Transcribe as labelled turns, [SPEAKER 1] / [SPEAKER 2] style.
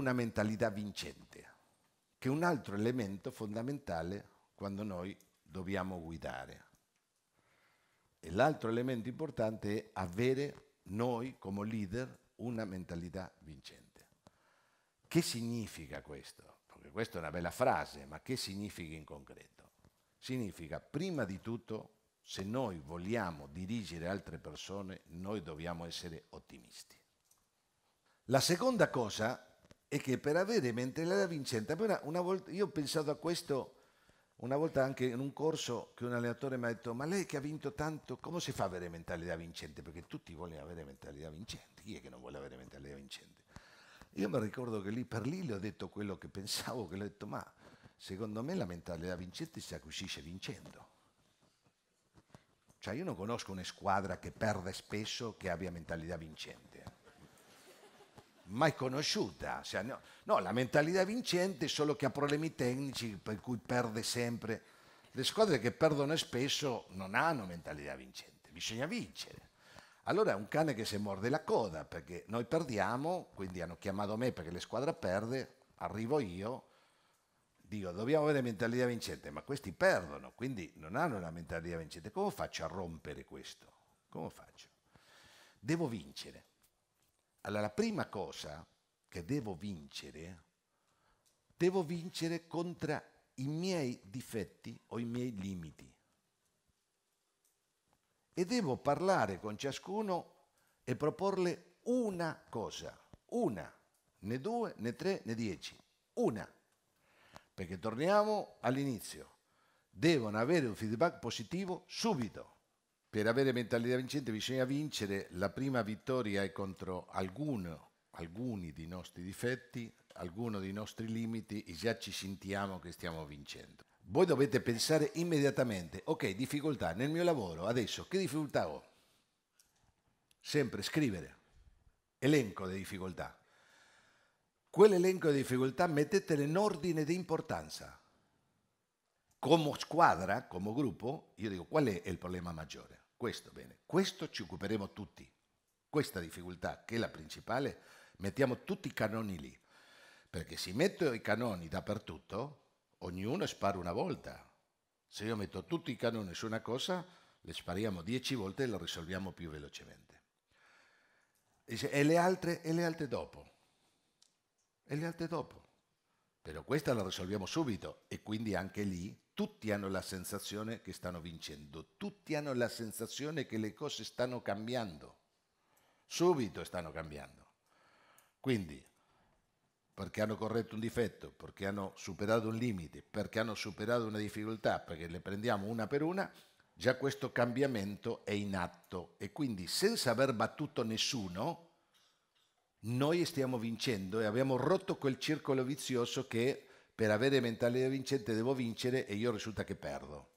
[SPEAKER 1] una mentalità vincente, che è un altro elemento fondamentale quando noi dobbiamo guidare. E l'altro elemento importante è avere noi come leader una mentalità vincente. Che significa questo? Perché questa è una bella frase, ma che significa in concreto? Significa prima di tutto se noi vogliamo dirigere altre persone, noi dobbiamo essere ottimisti. La seconda cosa e che per avere mentre la vincente, una volta, io ho pensato a questo una volta anche in un corso che un allenatore mi ha detto ma lei che ha vinto tanto, come si fa a avere mentalità vincente? Perché tutti vogliono avere mentalità vincente, chi è che non vuole avere mentalità vincente? Io mi ricordo che lì per lì le ho detto quello che pensavo, che le ho detto ma secondo me la mentalità vincente si acquisisce vincendo. Cioè io non conosco una squadra che perde spesso che abbia mentalità vincente. Eh mai conosciuta. Cioè, no, no, la mentalità vincente, solo che ha problemi tecnici per cui perde sempre. Le squadre che perdono spesso non hanno mentalità vincente, bisogna vincere. Allora è un cane che si morde la coda perché noi perdiamo, quindi hanno chiamato me perché la squadra perde, arrivo io, dico dobbiamo avere mentalità vincente, ma questi perdono, quindi non hanno la mentalità vincente. Come faccio a rompere questo? Come faccio? Devo vincere. Allora, la prima cosa che devo vincere, devo vincere contro i miei difetti o i miei limiti. E devo parlare con ciascuno e proporle una cosa, una, né due, né tre, né dieci, una. Perché torniamo all'inizio. Devono avere un feedback positivo subito per avere mentalità vincente bisogna vincere, la prima vittoria è contro alcuno, alcuni dei nostri difetti, alcuni dei nostri limiti e già ci sentiamo che stiamo vincendo. Voi dovete pensare immediatamente, ok, difficoltà nel mio lavoro, adesso che difficoltà ho? Sempre scrivere, elenco di difficoltà. Quell'elenco di difficoltà mettetele in ordine di importanza. Come squadra, come gruppo, io dico qual è il problema maggiore questo bene, questo ci occuperemo tutti. Questa difficoltà, che è la principale, mettiamo tutti i cannoni lì. Perché se metto i cannoni dappertutto, ognuno spara una volta. Se io metto tutti i cannoni su una cosa, le spariamo dieci volte e le risolviamo più velocemente. e, le altre, e le altre dopo. E le altre dopo. Però questa la risolviamo subito e quindi anche lì tutti hanno la sensazione che stanno vincendo, tutti hanno la sensazione che le cose stanno cambiando, subito stanno cambiando. Quindi, perché hanno corretto un difetto, perché hanno superato un limite, perché hanno superato una difficoltà, perché le prendiamo una per una, già questo cambiamento è in atto e quindi senza aver battuto nessuno, noi stiamo vincendo e abbiamo rotto quel circolo vizioso che per avere mentalità vincente devo vincere e io risulta che perdo.